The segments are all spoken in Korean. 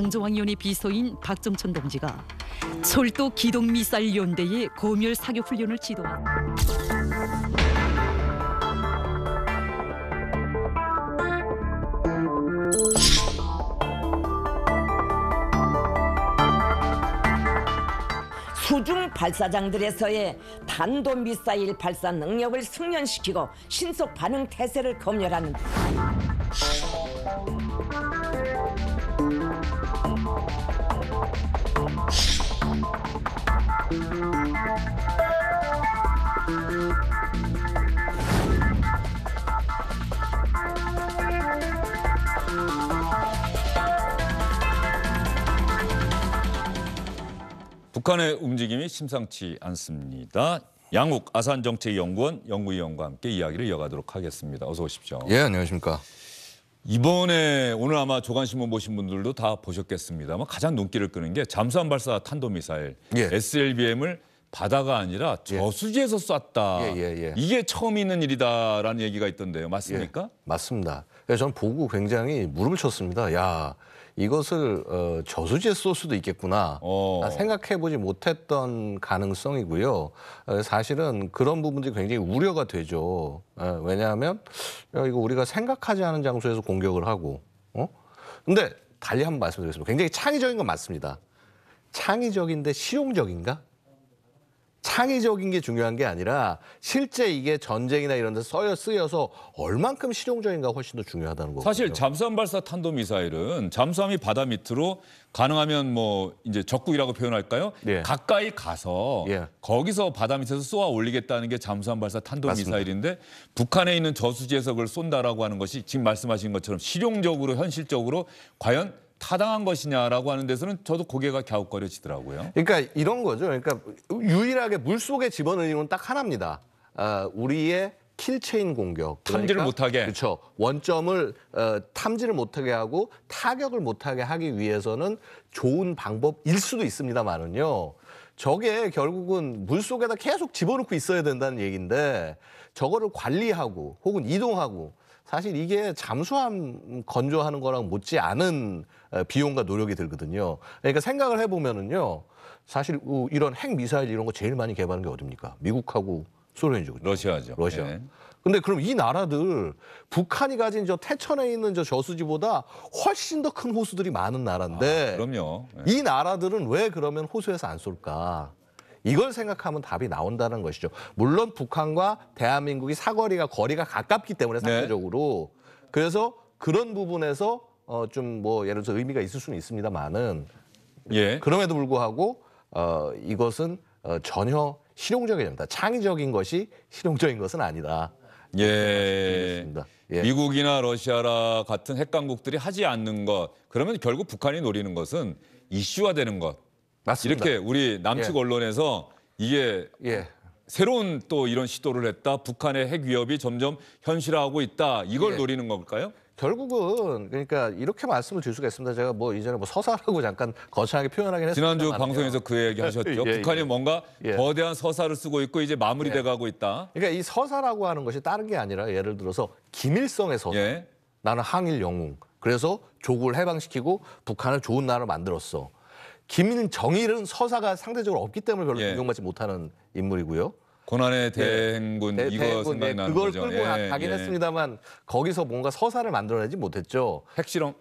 강조왕연의 비서인 박정천 동지가 철도 기동 미사일 연대의 고멸 사격 훈련을 지도한. 수중 발사장들에서의 단도 미사일 발사 능력을 숙련시키고 신속 반응 태세를 검열하는. 북한의 움직임이 심상치 않습니다. 양욱 아산정책연구원 연구위원과 함께 이야기를 이어가도록 하겠습니다. 어서 오십시오. 예, 안녕하십니까. 이번에 오늘 아마 조간신문 보신 분들도 다 보셨겠습니다만 가장 눈길을 끄는 게 잠수함 발사 탄도미사일 예. SLBM을 바다가 아니라 예. 저수지에서 쐈다. 예, 예, 예, 이게 처음 있는 일이다라는 얘기가 있던데요. 맞습니까? 예, 맞습니다. 저는 보고 굉장히 무릎을 쳤습니다. 야, 이것을 어, 저수지에 쏠 수도 있겠구나 어. 생각해보지 못했던 가능성이고요. 어, 사실은 그런 부분들이 굉장히 우려가 되죠. 어, 왜냐하면 어, 이거 우리가 생각하지 않은 장소에서 공격을 하고 어? 근데 달리 한번 말씀드리겠습니다. 굉장히 창의적인 건 맞습니다. 창의적인데 실용적인가? 창의적인 게 중요한 게 아니라 실제 이게 전쟁이나 이런 데 써여 쓰여서 얼만큼 실용적인가 훨씬 더 중요하다는 거죠 사실 잠수함 발사 탄도 미사일은 잠수함이 바다 밑으로 가능하면 뭐 이제 적국이라고 표현할까요? 예. 가까이 가서 예. 거기서 바다 밑에서 쏘아 올리겠다는 게 잠수함 발사 탄도 맞습니다. 미사일인데 북한에 있는 저수지에서 그걸 쏜다라고 하는 것이 지금 말씀하신 것처럼 실용적으로 현실적으로 과연 타당한 것이냐라고 하는 데서는 저도 고개가 갸웃거려지더라고요. 그러니까 이런 거죠. 그러니까 유일하게 물 속에 집어넣는 건딱 하나입니다. 아, 우리의 킬체인 공격. 그러니까 탐지를 못하게. 그렇죠. 원점을 어, 탐지를 못하게 하고 타격을 못하게 하기 위해서는 좋은 방법일 수도 있습니다만은요. 저게 결국은 물 속에다 계속 집어넣고 있어야 된다는 얘기인데 저거를 관리하고 혹은 이동하고 사실 이게 잠수함 건조하는 거랑 못지 않은 비용과 노력이 들거든요. 그러니까 생각을 해보면은요. 사실 이런 핵 미사일 이런 거 제일 많이 개발한 게 어딥니까? 미국하고 소련이죠. 그렇죠? 러시아죠. 러시아. 네. 근데 그럼 이 나라들 북한이 가진 저 태천에 있는 저 저수지보다 훨씬 더 큰 호수들이 많은 나라인데 아, 그럼요. 네. 이 나라들은 왜 그러면 호수에서 안 쏠까? 이걸 생각하면 답이 나온다는 것이죠. 물론 북한과 대한민국이 사거리가 거리가 가깝기 때문에 네. 상대적으로 네. 그래서 그런 부분에서 어, 좀 뭐 예를 들어서 의미가 있을 수는 있습니다만은 예. 그럼에도 불구하고 어, 이것은 어, 전혀 실용적이 아니다. 창의적인 것이 실용적인 것은 아니다. 예. 예. 미국이나 러시아라 같은 핵강국들이 하지 않는 것 그러면 결국 북한이 노리는 것은 이슈화되는 것 맞습니다. 이렇게 우리 남측 예. 언론에서 이게 예. 새로운 또 이런 시도를 했다. 북한의 핵 위협이 점점 현실화하고 있다. 이걸 예. 노리는 걸까요? 결국은 그러니까 이렇게 말씀을 드릴 수가 있습니다. 제가 뭐 이전에 뭐 서사라고 잠깐 거창하게 표현하긴 했습니다. 지난주 방송에서 그 얘기 하셨죠. 예, 예, 예, 북한이 예. 뭔가 예. 거대한 서사를 쓰고 있고 이제 마무리돼 예. 가고 있다. 그러니까 이 서사라고 하는 것이 다른 게 아니라 예를 들어서 김일성의 서사. 예. 나는 항일 영웅. 그래서 조국을 해방시키고 북한을 좋은 나라로 만들었어. 김정일은 서사가 상대적으로 없기 때문에 별로 예. 인받지 못하는 인물이고요. 고난의 네. 대행군 예. 이거 대행군, 생각나는 예. 그걸 거죠. 끌고 예. 가긴 예. 했습니다만 거기서 뭔가 서사를 만들어내지 못했죠. 핵실험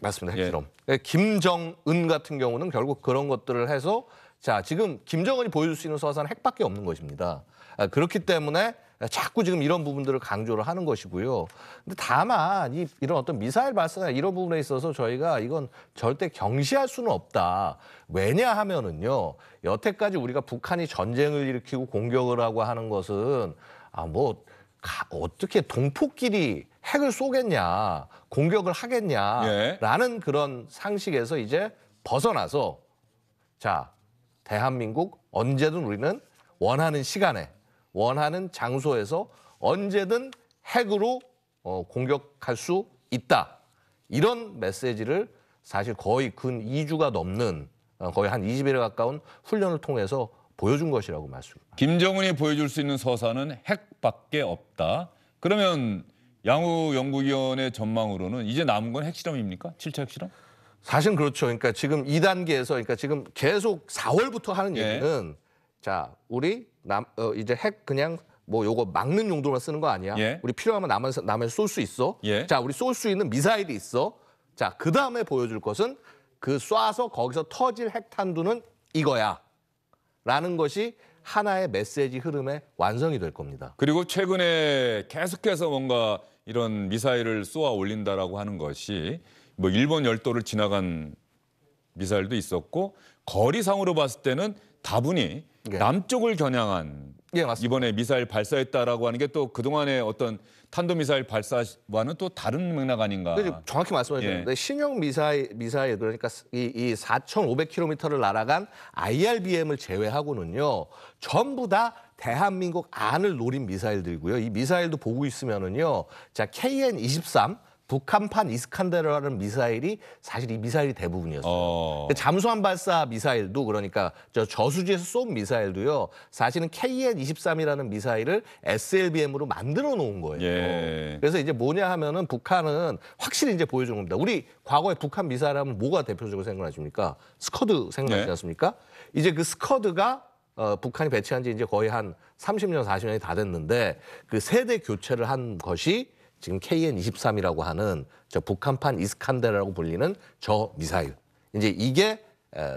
맞습니다. 예. 핵실험. 네, 김정은 같은 경우는 결국 그런 것들을 해서 자 지금 김정은이 보여줄 수 있는 서사는 핵밖에 없는 것입니다. 아, 그렇기 때문에 자꾸 지금 이런 부분들을 강조를 하는 것이고요. 근데 다만 이, 이런 어떤 미사일 발사나 이런 부분에 있어서 저희가 이건 절대 경시할 수는 없다. 왜냐하면은요. 여태까지 우리가 북한이 전쟁을 일으키고 공격을 하고 하는 것은 아 뭐 어떻게 동포끼리 핵을 쏘겠냐, 공격을 하겠냐라는 예. 그런 상식에서 이제 벗어나서 자, 대한민국 언제든 우리는 원하는 시간에 원하는 장소에서 언제든 핵으로 어, 공격할 수 있다. 이런 메시지를 사실 거의 근 2주가 넘는 어, 거의 한 20일에 가까운 훈련을 통해서 보여준 것이라고 말씀합니다. 김정은이 보여줄 수 있는 서사는 핵밖에 없다. 그러면 양우 연구위원의 전망으로는 이제 남은 건 핵실험입니까? 7차 핵실험? 사실 그렇죠. 그러니까 지금 2단계에서 그러니까 지금 계속 4월부터 하는 예. 얘기는 예. 자, 우리 남, 어, 이제 핵 그냥 뭐 요거 막는 용도로만 쓰는 거 아니야. 예. 우리 필요하면 남한에서 남한에서 쏠 수 있어. 예. 자, 우리 쏠 수 있는 미사일이 있어. 자, 그다음에 보여줄 것은 그 쏴서 거기서 터질 핵탄두는 이거야. 라는 것이 하나의 메시지 흐름의 완성이 될 겁니다. 그리고 최근에 계속해서 뭔가 이런 미사일을 쏘아 올린다라고 하는 것이 뭐 일본 열도를 지나간 미사일도 있었고 거리상으로 봤을 때는 다분히 예. 남쪽을 겨냥한 예, 이번에 미사일 발사했다라고 하는 게 또 그동안의 어떤 탄도미사일 발사와는 또 다른 맥락 아닌가. 정확히 말씀해 셨는데 예. 신형 미사일, 미사일 그러니까 이, 이 4,500km를 날아간 IRBM을 제외하고는요. 전부 다 대한민국 안을 노린 미사일들이고요. 이 미사일도 보고 있으면은요. 자, KN-23 북한판 이스칸데르라는 미사일이 사실 이 미사일이 대부분이었어요. 어... 잠수함 발사 미사일도 그러니까 저 저수지에서 쏜 미사일도요. 사실은 KN-23이라는 미사일을 SLBM으로 만들어 놓은 거예요. 예... 그래서 이제 뭐냐 하면은 북한은 확실히 이제 보여준 겁니다. 우리 과거에 북한 미사일 하면 뭐가 대표적으로 생각나십니까? 스커드 생각나지 예... 네. 않습니까? 이제 그 스커드가 어, 북한이 배치한 지 이제 거의 한 30년, 40년이 다 됐는데 그 세대 교체를 한 것이 지금 KN23이라고 하는 저 북한판 이스칸데라고 불리는 저 미사일. 이제 이게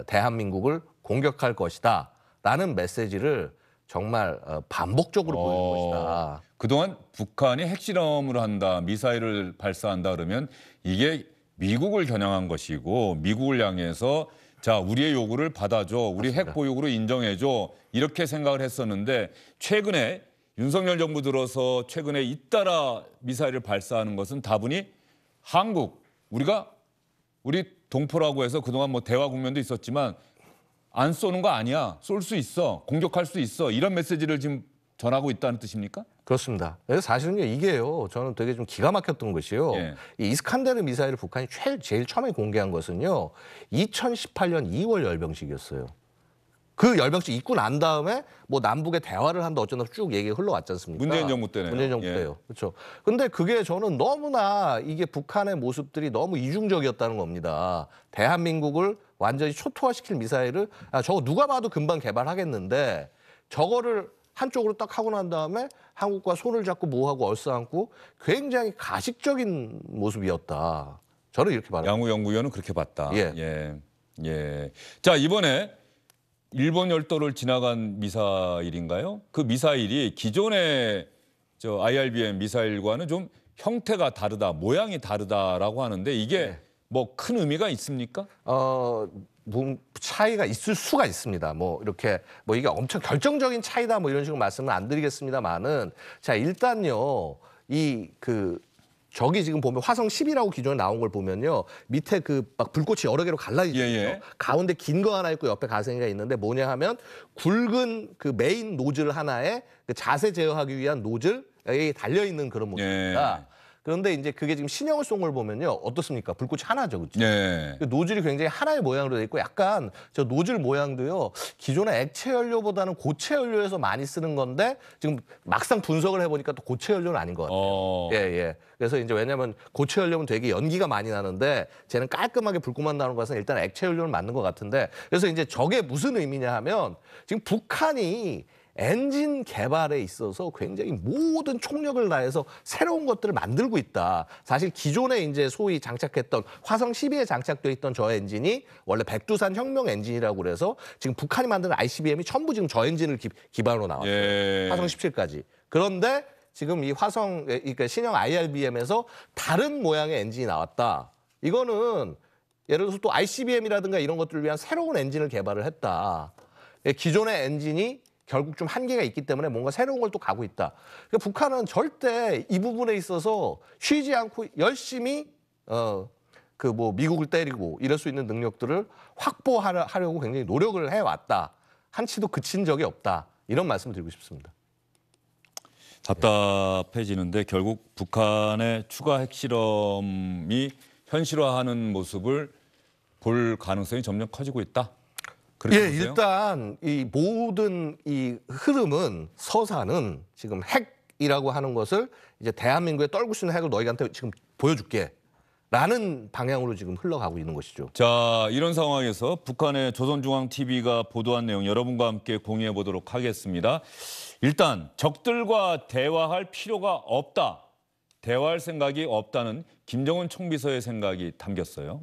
대한민국을 공격할 것이다. 라는 메시지를 정말 어, 반복적으로 보여는 어, 것이다. 그동안 북한이 핵실험을 한다, 미사일을 발사한다 그러면 이게 미국을 겨냥한 것이고 미국을 향해서 자 우리의 요구를 받아줘, 우리 핵 보유국으로 인정해줘 이렇게 생각을 했었는데 최근에 윤석열 정부 들어서 최근에 잇따라 미사일을 발사하는 것은 다분히 한국 우리가 우리 동포라고 해서 그동안 뭐 대화 국면도 있었지만 안 쏘는 거 아니야. 쏠 수 있어. 공격할 수 있어. 이런 메시지를 지금 전하고 있다는 뜻입니까? 그렇습니다. 사실은 이게요 저는 되게 좀 기가 막혔던 것이요 예. 이 이스칸데르 미사일을 북한이 제일 처음에 공개한 것은요 2018년 2월 열병식이었어요. 그 열병식 입고 난 다음에 뭐 남북의 대화를 한다 어쩌나 쭉 얘기가 흘러왔지 않습니까? 문재인 정부 때네요. 문재인 정부 예. 때요. 그렇죠. 근데 그게 저는 너무나 이게 북한의 모습들이 너무 이중적이었다는 겁니다. 대한민국을 완전히 초토화시킬 미사일을 아, 저거 누가 봐도 금방 개발하겠는데 저거를 한쪽으로 딱 하고 난 다음에 한국과 손을 잡고 뭐하고 얼싸안고 굉장히 가식적인 모습이었다. 저는 이렇게 봐요. 양우 연구위원은 그렇게 봤다. 예. 예. 예. 자, 이번에 일본 열도를 지나간 미사일인가요? 그 미사일이 기존의 저 IRBM 미사일과는 좀 형태가 다르다, 모양이 다르다라고 하는데 이게 네. 뭐큰 의미가 있습니까? 어, 뭐 차이가 있을 수가 있습니다. 뭐 이렇게 뭐 이게 엄청 결정적인 차이다 뭐 이런 식으로 말씀을 안 드리겠습니다만은 자 일단요 이그 저기 지금 보면 화성 10이라고 기존에 나온 걸 보면요. 밑에 그 막 불꽃이 여러 개로 갈라져 있거요 예, 예. 가운데 긴 거 하나 있고 옆에 가생이가 있는데 뭐냐 하면 굵은 그 메인 노즐 하나에 그 자세 제어하기 위한 노즐 이 달려 있는 그런 예. 모습입니다. 예. 그런데 이제 그게 지금 신형을 송을 보면요. 어떻습니까? 불꽃이 하나죠. 그렇죠? 네. 그 노즐이 굉장히 하나의 모양으로 돼 있고 약간 저 노즐 모양도요. 기존의 액체 연료보다는 고체 연료에서 많이 쓰는 건데 지금 막상 분석을 해 보니까 또 고체 연료는 아닌 것 같아요. 어... 예, 예. 그래서 이제 왜냐면 고체 연료는 되게 연기가 많이 나는데 쟤는 깔끔하게 불꽃만 나오는 것은 일단 액체 연료는 맞는 것 같은데 그래서 이제 저게 무슨 의미냐 하면 지금 북한이 엔진 개발에 있어서 굉장히 모든 총력을 다해서 새로운 것들을 만들고 있다. 사실 기존에 이제 소위 장착했던 화성 12에 장착되어 있던 저 엔진이 원래 백두산 혁명 엔진이라고 그래서 지금 북한이 만드는 ICBM이 전부 지금 저 엔진을 기, 반으로 나왔어요. 예. 화성 17까지. 그런데 지금 이 화성 그러니까 신형 IRBM에서 다른 모양의 엔진이 나왔다. 이거는 예를 들어서 또 ICBM이라든가 이런 것들을 위한 새로운 엔진을 개발을 했다. 예, 기존의 엔진이 결국 좀 한계가 있기 때문에 뭔가 새로운 걸 또 가고 있다. 그러니까 북한은 절대 이 부분에 있어서 쉬지 않고 열심히 어, 그뭐 미국을 때리고 이럴 수 있는 능력들을 확보하려고 굉장히 노력을 해왔다. 한치도 그친 적이 없다. 이런 말씀을 드리고 싶습니다. 답답해지는데 결국 북한의 추가 핵실험이 현실화하는 모습을 볼 가능성이 점점 커지고 있다. 예, 보세요? 일단 이 모든 이 흐름은 서사는 지금 핵이라고 하는 것을 이제 대한민국에 떨고 있는 핵을 너희한테 지금 보여줄게. 라는 방향으로 지금 흘러가고 있는 것이죠. 자, 이런 상황에서 북한의 조선중앙TV가 보도한 내용 여러분과 함께 공유해 보도록 하겠습니다. 일단 적들과 대화할 필요가 없다. 대화할 생각이 없다는 김정은 총비서의 생각이 담겼어요.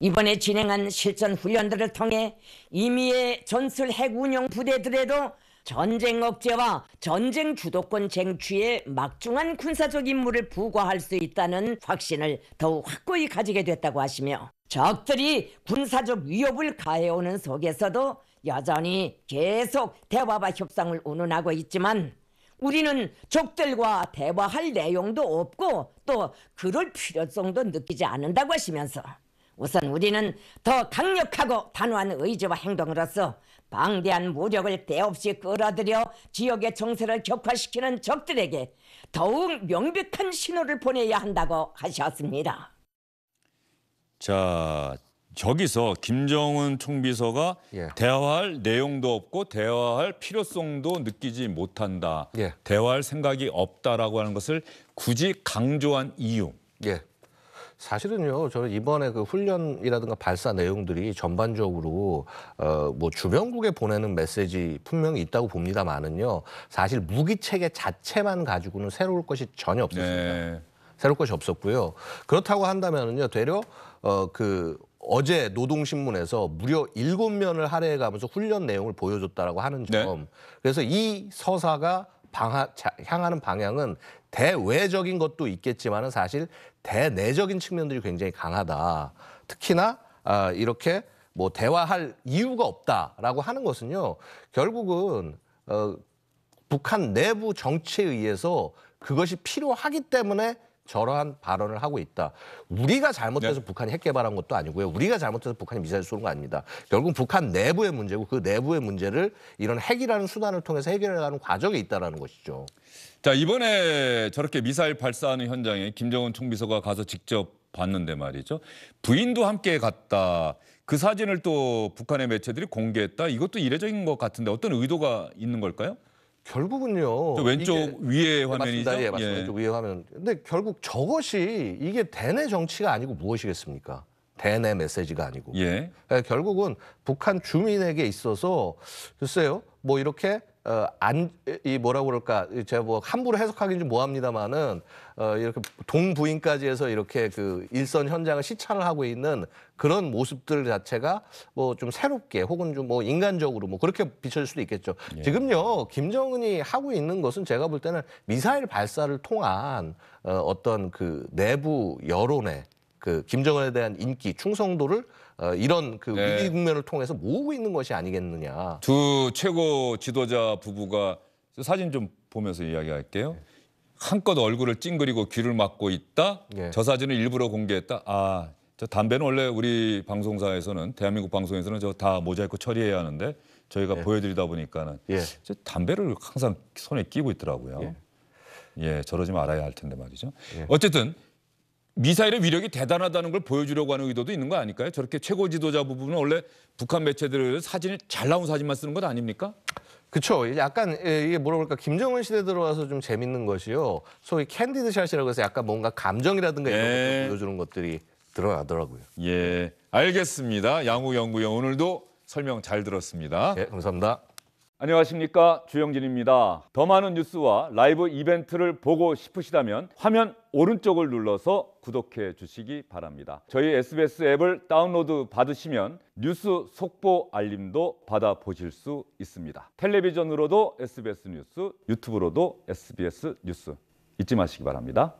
이번에 진행한 실전 훈련들을 통해 이미의 전술 핵 운용 부대들에도 전쟁 억제와 전쟁 주도권 쟁취에 막중한 군사적 임무를 부과할 수 있다는 확신을 더욱 확고히 가지게 됐다고 하시며 적들이 군사적 위협을 가해오는 속에서도 여전히 계속 대화와 협상을 운운하고 있지만 우리는 적들과 대화할 내용도 없고 또 그럴 필요성도 느끼지 않는다고 하시면서 우선 우리는 더 강력하고 단호한 의지와 행동으로서 방대한 무력을 대없이 끌어들여 지역의 정세를 격화시키는 적들에게 더욱 명백한 신호를 보내야 한다고 하셨습니다. 자, 여기서 김정은 총비서가 예. 대화할 내용도 없고 대화할 필요성도 느끼지 못한다. 예. 대화할 생각이 없다라고 하는 것을 굳이 강조한 이유. 예. 사실은요, 저는 이번에 그 훈련이라든가 발사 내용들이 전반적으로 어, 뭐 주변국에 보내는 메시지 분명히 있다고 봅니다만은요, 사실 무기 체계 자체만 가지고는 새로울 것이 전혀 없었습니다. 네. 새로울 것이 없었고요. 그렇다고 한다면은요, 되려 어, 그 어제 노동신문에서 무려 일곱 면을 할애해가면서 훈련 내용을 보여줬다라고 하는 네. 점. 네. 그래서 이 서사가 방하, 향하는 방향은 대외적인 것도 있겠지만은 사실 대내적인 측면들이 굉장히 강하다. 특히나 아, 이렇게 뭐 대화할 이유가 없다라고 하는 것은요. 결국은 어, 북한 내부 정치에 의해서 그것이 필요하기 때문에 저러한 발언을 하고 있다. 우리가 잘못해서 네. 북한이 핵 개발한 것도 아니고요. 우리가 잘못해서 북한이 미사일 쏘는 거 아닙니다. 결국 북한 내부의 문제고 그 내부의 문제를 이런 핵이라는 수단을 통해서 해결해가는 과정에 있다는 것이죠. 자 이번에 저렇게 미사일 발사하는 현장에 김정은 총비서가 가서 직접 봤는데 말이죠. 부인도 함께 갔다. 그 사진을 또 북한의 매체들이 공개했다. 이것도 이례적인 것 같은데 어떤 의도가 있는 걸까요? 결국은요. 왼쪽 위에 네, 화면이죠. 맞습니다. 예, 맞습니다. 예. 왼쪽 위에 화면. 근데 결국 저것이 이게 대내 정치가 아니고 무엇이겠습니까? 대내 메시지가 아니고. 예. 그러니까 결국은 북한 주민에게 있어서 글쎄요. 뭐 이렇게 어, 안, 이 뭐라고 그럴까, 제가 뭐 함부로 해석하기는 좀 뭐합니다만은, 어, 이렇게 동부인까지 해서 이렇게 그 일선 현장을 시찰을 하고 있는 그런 모습들 자체가 뭐 좀 새롭게 혹은 좀 뭐 인간적으로 뭐 그렇게 비춰질 수도 있겠죠. 예. 지금요, 김정은이 하고 있는 것은 제가 볼 때는 미사일 발사를 통한 어, 어떤 그 내부 여론에 그 김정은에 대한 인기, 충성도를 어, 이런 그 네. 위기 국면을 통해서 모으고 있는 것이 아니겠느냐. 두 최고 지도자 부부가 사진 좀 보면서 이야기할게요. 한껏 얼굴을 찡그리고 귀를 막고 있다. 예. 저 사진을 일부러 공개했다. 아, 저 담배는 원래 우리 방송사에서는 대한민국 방송에서는 저 다 모자이크 처리해야 하는데 저희가 예. 보여드리다 보니까는 예. 저 담배를 항상 손에 끼고 있더라고요. 예, 예 저러지 말아야 할 텐데 말이죠. 예. 어쨌든 미사일의 위력이 대단하다는 걸 보여주려고 하는 의도도 있는 거 아닐까요? 저렇게 최고 지도자 부분은 원래 북한 매체들 사진이 잘 나온 사진만 쓰는 것 아닙니까? 그렇죠. 약간 예, 이게 뭐라 그럴까 김정은 시대 들어와서 좀 재밌는 것이요. 소위 캔디드 샷이라고 해서 약간 뭔가 감정이라든가 이런 예. 것들 보여주는 것들이 드러나더라고요. 예, 알겠습니다. 양우 연구원 오늘도 설명 잘 들었습니다. 네, 감사합니다. 안녕하십니까 주영진입니다. 더 많은 뉴스와 라이브 이벤트를 보고 싶으시다면 화면 오른쪽을 눌러서 구독해 주시기 바랍니다. 저희 SBS 앱을 다운로드 받으시면 뉴스 속보 알림도 받아 보실 수 있습니다. 텔레비전으로도 SBS 뉴스, 유튜브로도 SBS 뉴스 잊지 마시기 바랍니다.